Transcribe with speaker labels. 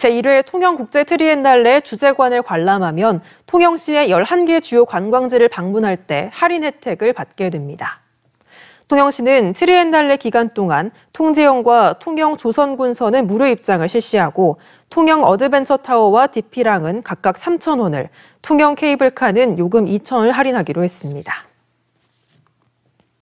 Speaker 1: 제1회 통영국제 트리엔날레 주재관을 관람하면 통영시의 11개 주요 관광지를 방문할 때 할인 혜택을 받게 됩니다. 통영시는 트리엔날레 기간 동안 통제형과 통영 조선군선은 무료 입장을 실시하고 통영 어드벤처타워와 디피랑은 각각 3,000원을, 통영 케이블카는 요금 2,000원을 할인하기로 했습니다.